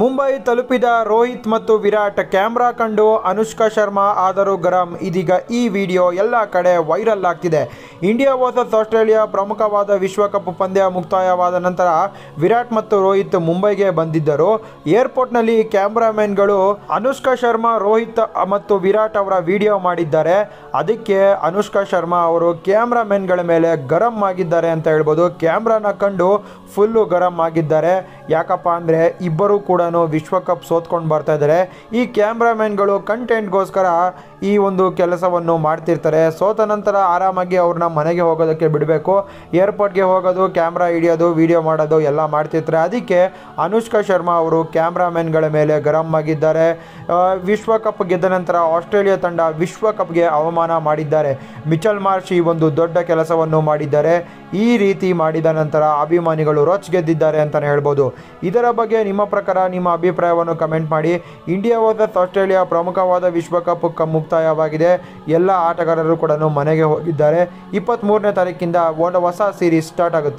ಮುಂಬೈ ತಲುಪಿದ ರೋಹಿತ್ ಮತ್ತು ವಿರಾಟ್ ಕ್ಯಾಮ್ರಾ ಕಂಡು ಅನುಷ್ಕಾ ಶರ್ಮಾ ಆದರೂ ಗರಂ ಇದೀಗ ಈ ವಿಡಿಯೋ ಎಲ್ಲ ಕಡೆ ವೈರಲ್ ಆಗ್ತಿದೆ ಇಂಡಿಯಾ ವರ್ಸಸ್ ಆಸ್ಟ್ರೇಲಿಯಾ ಪ್ರಮುಖವಾದ ವಿಶ್ವಕಪ್ ಪಂದ್ಯ ಮುಕ್ತಾಯವಾದ ನಂತರ ವಿರಾಟ್ ಮತ್ತು ರೋಹಿತ್ ಮುಂಬೈಗೆ ಬಂದಿದ್ದರು ಏರ್ಪೋರ್ಟ್ನಲ್ಲಿ ಕ್ಯಾಮ್ರಾಮನ್ಗಳು ಅನುಷ್ಕಾ ಶರ್ಮಾ ರೋಹಿತ್ ಮತ್ತು ವಿರಾಟ್ ಅವರ ವಿಡಿಯೋ ಮಾಡಿದ್ದಾರೆ ಅದಕ್ಕೆ ಅನುಷ್ಕಾ ಶರ್ಮಾ ಅವರು ಕ್ಯಾಮ್ರಾಮನ್ಗಳ ಮೇಲೆ ಗರಂ ಆಗಿದ್ದಾರೆ ಅಂತ ಹೇಳ್ಬೋದು ಕ್ಯಾಮ್ರಾನ ಕಂಡು ಫುಲ್ಲು ಗರಂ ಆಗಿದ್ದಾರೆ ಯಾಕಪ್ಪ ಅಂದರೆ ಇಬ್ಬರೂ ಕೂಡ ವಿಶ್ವಕಪ್ ಸೋತ್ಕೊಂಡು ಬರ್ತಾ ಇದ್ದಾರೆ ಈ ಕ್ಯಾಮ್ರಾಮನ್ಗಳು ಕಂಟೆಂಟ್ಗೋಸ್ಕರ ಈ ಒಂದು ಕೆಲಸವನ್ನು ಮಾಡ್ತಿರ್ತಾರೆ ಸೋತ ನಂತರ ಆರಾಮಾಗಿ ಅವ್ರನ್ನ ಮನೆಗೆ ಹೋಗೋದಕ್ಕೆ ಬಿಡಬೇಕು ಏರ್ಪೋರ್ಟ್ಗೆ ಹೋಗೋದು ಕ್ಯಾಮ್ರಾ ಹಿಡಿಯೋದು ವಿಡಿಯೋ ಮಾಡೋದು ಎಲ್ಲ ಮಾಡ್ತಿರ್ತಾರೆ ಅದಕ್ಕೆ ಅನುಷ್ಕಾ ಶರ್ಮಾ ಅವರು ಕ್ಯಾಮ್ರಾಮೆನ್ಗಳ ಮೇಲೆ ಗರಂ ಆಗಿದ್ದಾರೆ ವಿಶ್ವಕಪ್ ಗೆದ್ದ ನಂತರ ಆಸ್ಟ್ರೇಲಿಯಾ ತಂಡ ವಿಶ್ವಕಪ್ಗೆ ಅವಮಾನ ಮಾಡಿದ್ದಾರೆ ಮಿಚಲ್ ಮಾರ್ಷ್ ಈ ಒಂದು ದೊಡ್ಡ ಕೆಲಸವನ್ನು ಮಾಡಿದ್ದಾರೆ ಈ ರೀತಿ ಮಾಡಿದ ನಂತರ ಅಭಿಮಾನಿಗಳು ರೊಚ್ ಗೆದ್ದಿದ್ದಾರೆ ಅಂತಲೇ ಹೇಳ್ಬೋದು ಇದರ ಬಗ್ಗೆ ನಿಮ್ಮ ಪ್ರಕಾರ ನಿಮ್ಮ ಅಭಿಪ್ರಾಯವನ್ನು ಕಮೆಂಟ್ ಮಾಡಿ ಇಂಡಿಯಾ ವರ್ಸಸ್ ಆಸ್ಟ್ರೇಲಿಯಾ ಪ್ರಮುಖವಾದ ವಿಶ್ವಕಪ್ ಮುಕ್ತಾಯವಾಗಿದೆ ಎಲ್ಲ ಆಟಗಾರರು ಕೂಡ ಮನೆಗೆ ಹೋಗಿದ್ದಾರೆ ಮೂರನೇ ತಾರೀಕಿಂದ ಒಂದು ಹೊಸ ಸೀರೀಸ್ ಸ್ಟಾರ್ಟ್ ಆಗುತ್ತೆ